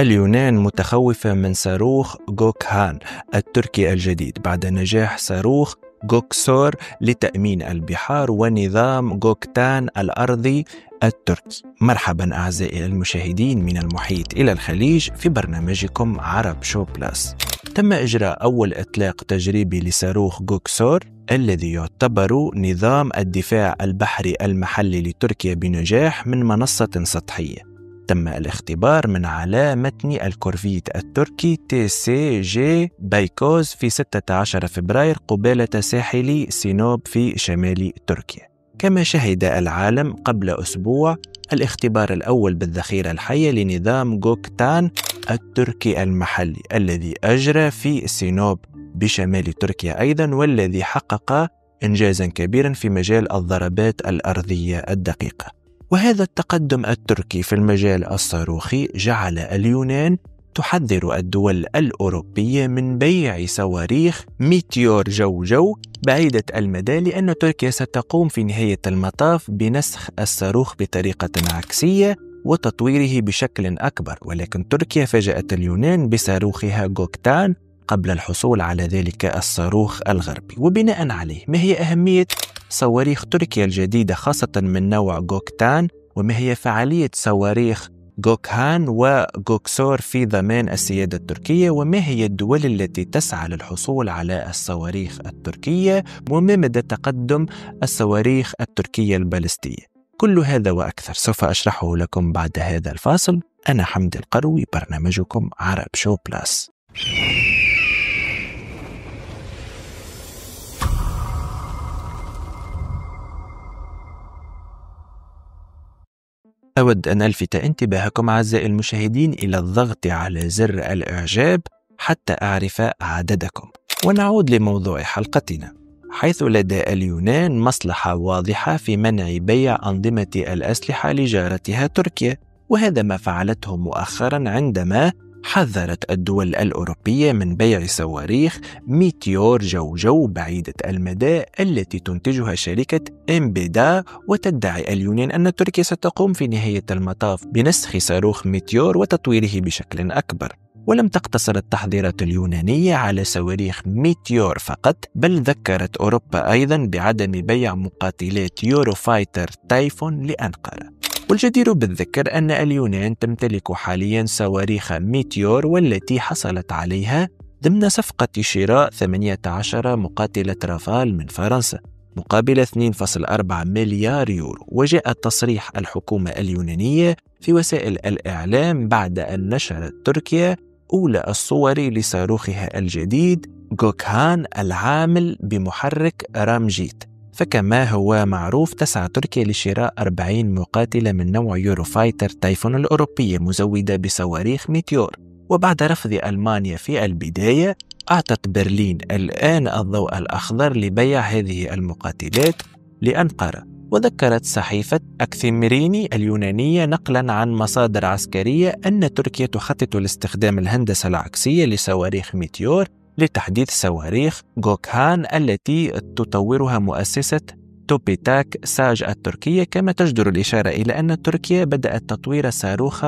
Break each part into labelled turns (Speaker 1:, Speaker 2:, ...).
Speaker 1: اليونان متخوفة من صاروخ جوك هان التركي الجديد بعد نجاح صاروخ جوكسور لتأمين البحار ونظام جوكتان الأرضي التركي مرحبا أعزائي المشاهدين من المحيط إلى الخليج في برنامجكم عرب شو بلس تم إجراء أول إطلاق تجريبي لصاروخ جوكسور الذي يعتبر نظام الدفاع البحري المحلي لتركيا بنجاح من منصة سطحية تم الاختبار من على متن الكورفيت التركي تي سي جي بايكوز في 16 فبراير قبالة ساحل سينوب في شمال تركيا كما شهد العالم قبل أسبوع الاختبار الأول بالذخيرة الحية لنظام جوكتان التركي المحلي الذي أجرى في سينوب بشمال تركيا أيضا والذي حقق إنجازا كبيرا في مجال الضربات الأرضية الدقيقة وهذا التقدم التركي في المجال الصاروخي جعل اليونان تحذر الدول الأوروبية من بيع صواريخ ميتيور جو جو بعيدة المدى لأن تركيا ستقوم في نهاية المطاف بنسخ الصاروخ بطريقة عكسية وتطويره بشكل أكبر ولكن تركيا فاجأت اليونان بصاروخها جوكتان قبل الحصول على ذلك الصاروخ الغربي وبناء عليه ما هي أهمية صواريخ تركيا الجديدة خاصة من نوع جوكتان وما هي فعالية صواريخ جوكهان وجوكسور في ضمان السيادة التركية وما هي الدول التي تسعى للحصول على الصواريخ التركية وما مدى تقدم الصواريخ التركية البالستية كل هذا وأكثر سوف أشرحه لكم بعد هذا الفاصل أنا حمد القروي برنامجكم عرب شو بلاس أود أن ألفت انتباهكم أعزائي المشاهدين إلى الضغط على زر الإعجاب حتى أعرف عددكم ونعود لموضوع حلقتنا حيث لدى اليونان مصلحة واضحة في منع بيع أنظمة الأسلحة لجارتها تركيا وهذا ما فعلته مؤخرا عندما حذرت الدول الأوروبية من بيع صواريخ ميتيور جو جو بعيدة المدى التي تنتجها شركة إمبيدا وتدعي اليونان أن تركيا ستقوم في نهاية المطاف بنسخ صاروخ ميتيور وتطويره بشكل أكبر ولم تقتصر التحضيرات اليونانية على صواريخ ميتيور فقط بل ذكرت أوروبا أيضا بعدم بيع مقاتلات يوروفايتر تايفون لأنقرة والجدير بالذكر أن اليونان تمتلك حاليا صواريخ ميتيور والتي حصلت عليها ضمن صفقة شراء 18 مقاتلة رافال من فرنسا مقابل 2.4 مليار يورو وجاء تصريح الحكومة اليونانية في وسائل الإعلام بعد أن نشرت تركيا أولى الصور لصاروخها الجديد جوكهان العامل بمحرك رامجيت فكما هو معروف تسعى تركيا لشراء 40 مقاتلة من نوع يوروفايتر تايفون الأوروبية مزودة بصواريخ ميتيور وبعد رفض ألمانيا في البداية أعطت برلين الآن الضوء الأخضر لبيع هذه المقاتلات لأنقرة وذكرت صحيفة أكثيمريني اليونانية نقلا عن مصادر عسكرية أن تركيا تخطط لاستخدام الهندسة العكسية لصواريخ ميتيور لتحديث صواريخ غوكهان التي تطورها مؤسسة توبيتاك ساج التركية كما تجدر الإشارة إلى أن تركيا بدأت تطوير صاروخ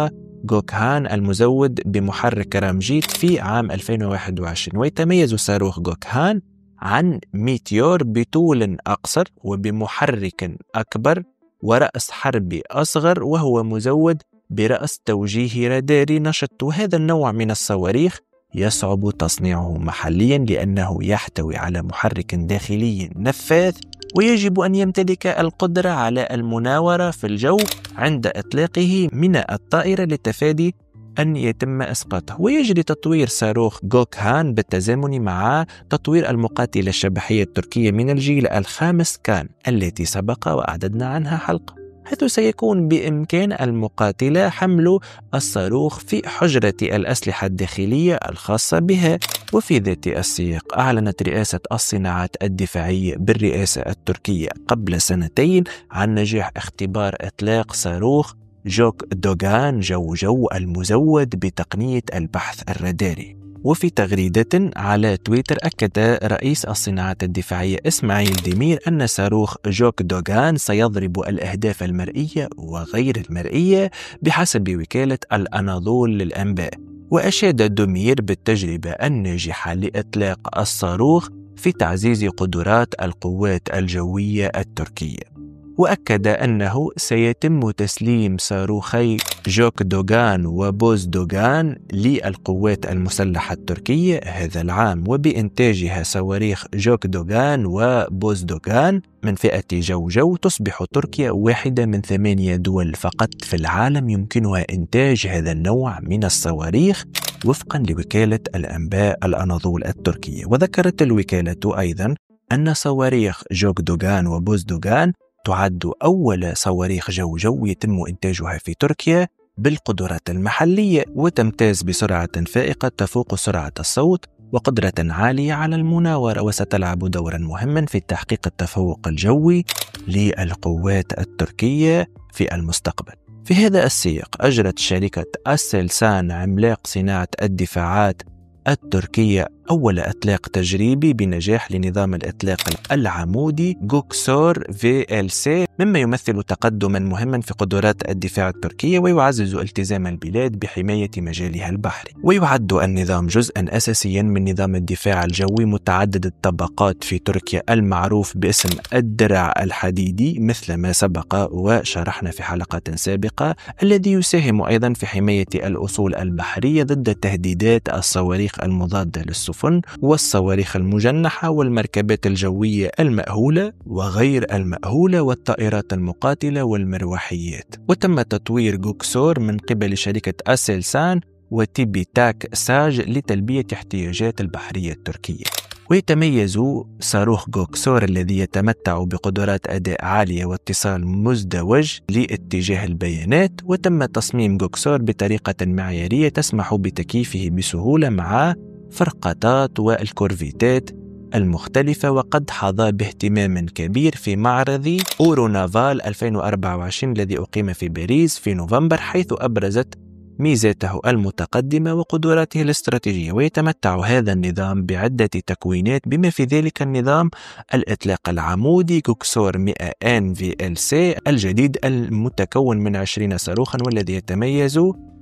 Speaker 1: غوكهان المزود بمحرك رامجيت في عام 2021 ويتميز صاروخ غوكهان عن ميتيور بطول أقصر وبمحرك أكبر ورأس حربي أصغر وهو مزود برأس توجيه راداري نشط وهذا النوع من الصواريخ يصعب تصنيعه محليا لأنه يحتوي على محرك داخلي نفاذ ويجب أن يمتلك القدرة على المناورة في الجو عند إطلاقه من الطائرة لتفادي أن يتم إسقاطه ويجري تطوير صاروخ جوك هان بالتزامن مع تطوير المقاتلة الشبحية التركية من الجيل الخامس كان التي سبق وأعددنا عنها حلقة حيث سيكون بإمكان المقاتلة حمل الصاروخ في حجرة الأسلحة الداخلية الخاصة بها وفي ذات السياق أعلنت رئاسة الصناعات الدفاعية بالرئاسة التركية قبل سنتين عن نجاح اختبار إطلاق صاروخ جوك دوغان جو جو المزود بتقنية البحث الراداري وفي تغريدة على تويتر أكد رئيس الصناعة الدفاعية إسماعيل ديمير أن صاروخ جوك دوغان سيضرب الأهداف المرئية وغير المرئية بحسب وكالة الأناضول للأنباء وأشاد دومير بالتجربة الناجحة لإطلاق الصاروخ في تعزيز قدرات القوات الجوية التركية وأكد أنه سيتم تسليم صاروخي جوك دوغان وبوز دوغان للقوات المسلحة التركية هذا العام وبإنتاجها صواريخ جوك دوغان وبوز دوغان من فئة جوجو تصبح تركيا واحدة من ثمانية دول فقط في العالم يمكنها إنتاج هذا النوع من الصواريخ وفقا لوكالة الأنباء الأناضول التركية وذكرت الوكالة أيضا أن صواريخ جوك دوغان وبوز دوغان تعد أول صواريخ جو جو يتم إنتاجها في تركيا بالقدرات المحلية وتمتاز بسرعة فائقة تفوق سرعة الصوت وقدرة عالية على المناورة وستلعب دورا مهما في تحقيق التفوق الجوي للقوات التركية في المستقبل. في هذا السياق أجرت شركة أسلسان عملاق صناعة الدفاعات التركية أول إطلاق تجريبي بنجاح لنظام الإطلاق العمودي جوكسور في ال سي مما يمثل تقدما مهما في قدرات الدفاع التركية ويعزز التزام البلاد بحماية مجالها البحري ويعد النظام جزءا أساسيا من نظام الدفاع الجوي متعدد الطبقات في تركيا المعروف باسم الدرع الحديدي مثل ما سبق وشرحنا في حلقة سابقة الذي يساهم أيضا في حماية الأصول البحرية ضد تهديدات الصواريخ المضادة للسفن السفن والصواريخ المجنحة والمركبات الجوية المأهولة وغير المأهولة والطائرات المقاتلة والمروحيات وتم تطوير جوكسور من قبل شركة أسيلسان وتيبي تاك ساج لتلبية احتياجات البحرية التركية ويتميز صاروخ جوكسور الذي يتمتع بقدرات أداء عالية واتصال مزدوج لاتجاه البيانات وتم تصميم جوكسور بطريقة معيارية تسمح بتكييفه بسهولة مع فرقاطات والكورفيتات المختلفة وقد حظى باهتمام كبير في معرض أورونافال 2024 الذي أقيم في باريس في نوفمبر حيث أبرزت ميزاته المتقدمة وقدراته الاستراتيجية ويتمتع هذا النظام بعدة تكوينات بما في ذلك النظام الإطلاق العمودي كوكسور 100 ان في ال سي الجديد المتكون من 20 صاروخا والذي يتميز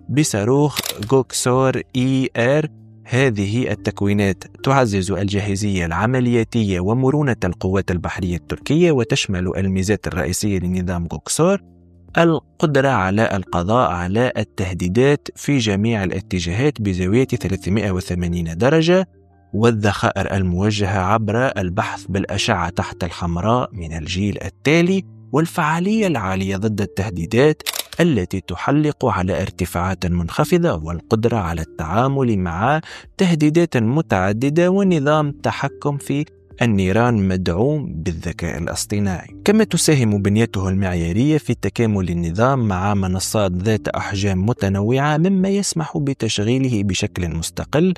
Speaker 1: بصاروخ كوكسور اي ار هذه التكوينات تعزز الجاهزية العملياتية ومرونة القوات البحرية التركية وتشمل الميزات الرئيسية لنظام غوكسور القدرة على القضاء على التهديدات في جميع الاتجاهات بزاوية 380 درجة والذخائر الموجهة عبر البحث بالأشعة تحت الحمراء من الجيل التالي والفعالية العالية ضد التهديدات التي تحلق على ارتفاعات منخفضة والقدرة على التعامل مع تهديدات متعددة ونظام تحكم في النيران مدعوم بالذكاء الاصطناعي كما تساهم بنيته المعيارية في تكامل النظام مع منصات ذات أحجام متنوعة مما يسمح بتشغيله بشكل مستقل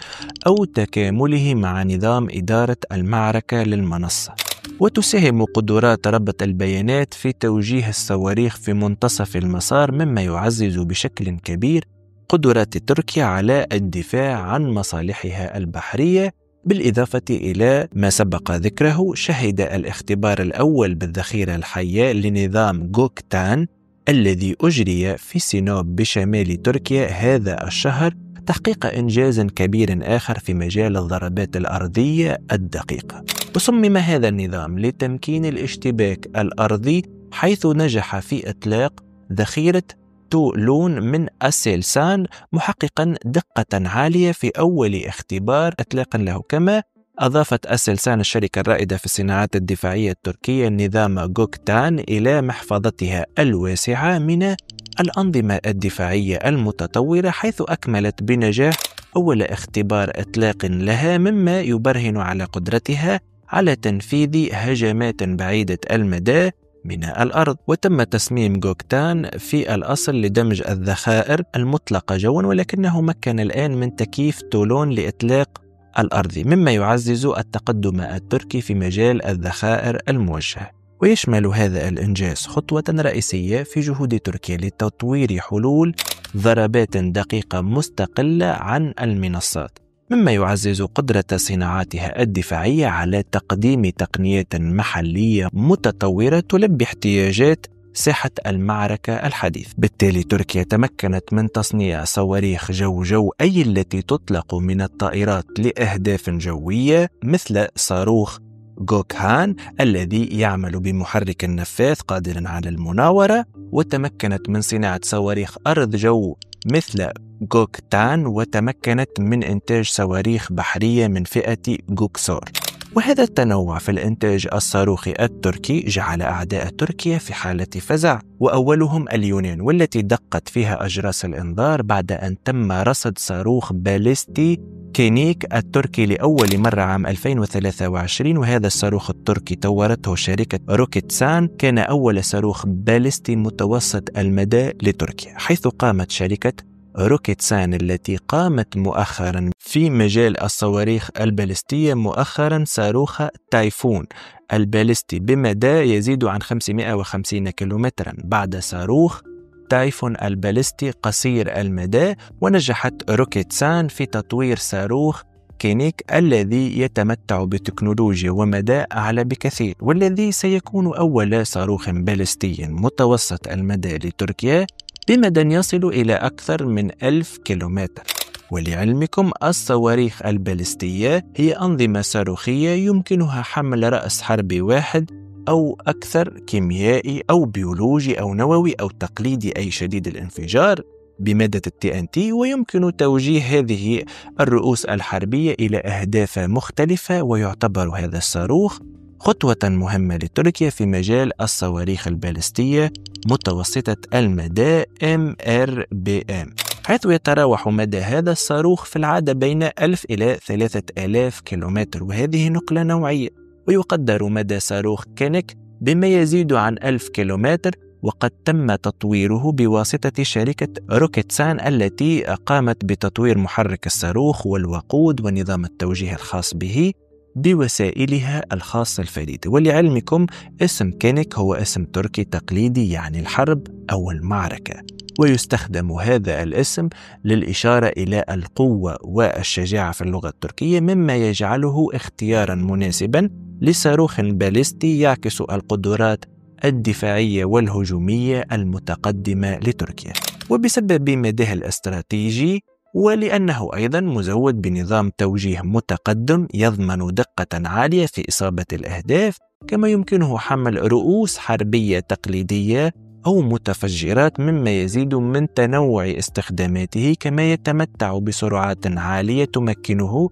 Speaker 1: أو تكامله مع نظام إدارة المعركة للمنصة وتساهم قدرات ربط البيانات في توجيه الصواريخ في منتصف المسار مما يعزز بشكل كبير قدرات تركيا على الدفاع عن مصالحها البحرية بالإضافة إلى ما سبق ذكره شهد الاختبار الأول بالذخيرة الحية لنظام جوكتان الذي أجري في سينوب بشمال تركيا هذا الشهر تحقيق إنجاز كبير آخر في مجال الضربات الأرضية الدقيقة وصمم هذا النظام لتمكين الاشتباك الأرضي حيث نجح في إطلاق ذخيرة تولون من أسيلسان محققا دقة عالية في أول اختبار إطلاقا له كما أضافت أسيلسان الشركة الرائدة في الصناعات الدفاعية التركية نظام جوكتان إلى محفظتها الواسعة من الأنظمة الدفاعية المتطورة حيث أكملت بنجاح أول اختبار إطلاق لها مما يبرهن على قدرتها على تنفيذ هجمات بعيدة المدى من الأرض وتم تصميم جوكتان في الأصل لدمج الذخائر المطلقة جوا ولكنه مكن الآن من تكييف تولون لإطلاق الأرضي مما يعزز التقدم التركي في مجال الذخائر الموجهة ويشمل هذا الإنجاز خطوة رئيسية في جهود تركيا لتطوير حلول ضربات دقيقة مستقلة عن المنصات مما يعزز قدرة صناعاتها الدفاعية على تقديم تقنيات محلية متطورة تلبي احتياجات ساحة المعركة الحديث بالتالي تركيا تمكنت من تصنيع صواريخ جو جو أي التي تطلق من الطائرات لأهداف جوية مثل صاروخ هان الذي يعمل بمحرك نفاث قادر على المناورة وتمكنت من صناعة صواريخ أرض جو مثل جوكتان وتمكنت من إنتاج صواريخ بحرية من فئة جوكسور وهذا التنوع في الإنتاج الصاروخي التركي جعل أعداء تركيا في حالة فزع وأولهم اليونان والتي دقت فيها أجراس الإنذار بعد أن تم رصد صاروخ باليستي كينيك التركي لأول مرة عام 2023 وهذا الصاروخ التركي طورته شركة روكيت سان كان أول صاروخ باليستي متوسط المدى لتركيا حيث قامت شركة روكيت سان التي قامت مؤخرا في مجال الصواريخ البالستية مؤخرا صاروخ تايفون البالستي بمدى يزيد عن 550 كيلومترا بعد صاروخ تايفون البالستي قصير المدى ونجحت روكيت سان في تطوير صاروخ كينيك الذي يتمتع بتكنولوجيا ومدى أعلى بكثير والذي سيكون أول صاروخ بالستي متوسط المدى لتركيا بمدى يصل إلى أكثر من ألف كيلومتر ولعلمكم الصواريخ البالستية هي أنظمة صاروخية يمكنها حمل رأس حربي واحد أو أكثر كيميائي أو بيولوجي أو نووي أو تقليدي أي شديد الانفجار بمادة التي ان تي ويمكن توجيه هذه الرؤوس الحربية إلى أهداف مختلفة ويعتبر هذا الصاروخ خطوة مهمة لتركيا في مجال الصواريخ البالستية متوسطة المدى MRBM حيث يتراوح مدى هذا الصاروخ في العادة بين 1000 إلى 3000 كيلومتر وهذه نقلة نوعية ويقدر مدى صاروخ كينيك بما يزيد عن ألف كيلومتر وقد تم تطويره بواسطة شركة روكيتسان التي قامت بتطوير محرك الصاروخ والوقود ونظام التوجيه الخاص به بوسائلها الخاصة الفريدة ولعلمكم اسم كينيك هو اسم تركي تقليدي يعني الحرب أو المعركة ويستخدم هذا الاسم للإشارة إلى القوة والشجاعة في اللغة التركية مما يجعله اختيارا مناسبا لصاروخ باليستي يعكس القدرات الدفاعية والهجومية المتقدمة لتركيا وبسبب مداه الاستراتيجي ولأنه أيضا مزود بنظام توجيه متقدم يضمن دقة عالية في إصابة الأهداف كما يمكنه حمل رؤوس حربية تقليدية أو متفجرات مما يزيد من تنوع استخداماته كما يتمتع بسرعات عالية تمكنه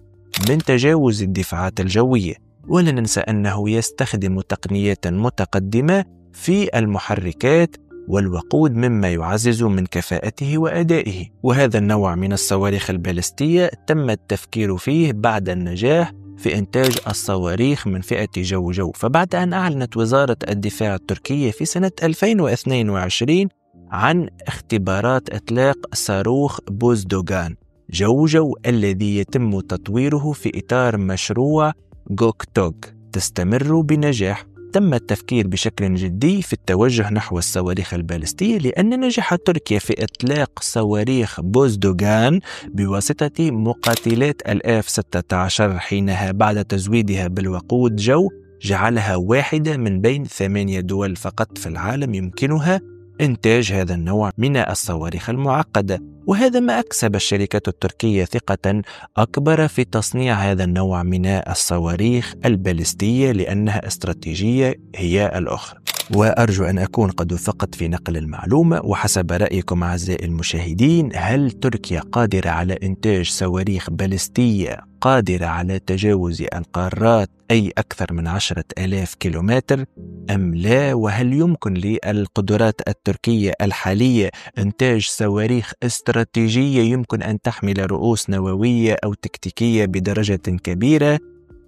Speaker 1: من تجاوز الدفاعات الجوية ولا ننسى أنه يستخدم تقنيات متقدمة في المحركات والوقود مما يعزز من كفاءته وأدائه وهذا النوع من الصواريخ البالستية تم التفكير فيه بعد النجاح في إنتاج الصواريخ من فئة جو جو فبعد أن أعلنت وزارة الدفاع التركية في سنة 2022 عن اختبارات إطلاق صاروخ بوزدوغان جو جو الذي يتم تطويره في إطار مشروع جوك توغ تستمر بنجاح تم التفكير بشكل جدي في التوجه نحو الصواريخ البالستية لأن نجاح تركيا في إطلاق صواريخ بوزدوغان بواسطة مقاتلات الآف 16 حينها بعد تزويدها بالوقود جو جعلها واحدة من بين ثمانية دول فقط في العالم يمكنها إنتاج هذا النوع من الصواريخ المعقدة وهذا ما أكسب الشركة التركية ثقة أكبر في تصنيع هذا النوع من الصواريخ البالستية لأنها استراتيجية هي الأخرى وأرجو أن أكون قد وفقت في نقل المعلومة وحسب رأيكم أعزائي المشاهدين هل تركيا قادرة على إنتاج صواريخ باليستية قادرة على تجاوز القارات أي أكثر من عشرة ألاف كيلومتر أم لا وهل يمكن للقدرات التركية الحالية إنتاج صواريخ استراتيجية يمكن أن تحمل رؤوس نووية أو تكتيكية بدرجة كبيرة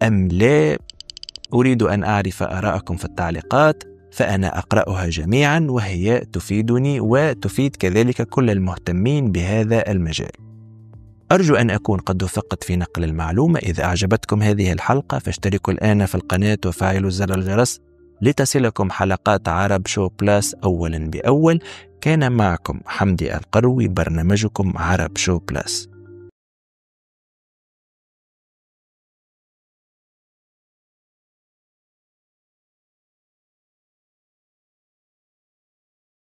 Speaker 1: أم لا أريد أن أعرف آراءكم في التعليقات فأنا أقرأها جميعا وهي تفيدني وتفيد كذلك كل المهتمين بهذا المجال. أرجو أن أكون قد وفقت في نقل المعلومة إذا أعجبتكم هذه الحلقة فاشتركوا الآن في القناة وفعلوا زر الجرس لتصلكم حلقات عرب شو بلاس أولا بأول كان معكم حمدي القروي برنامجكم عرب شو بلاس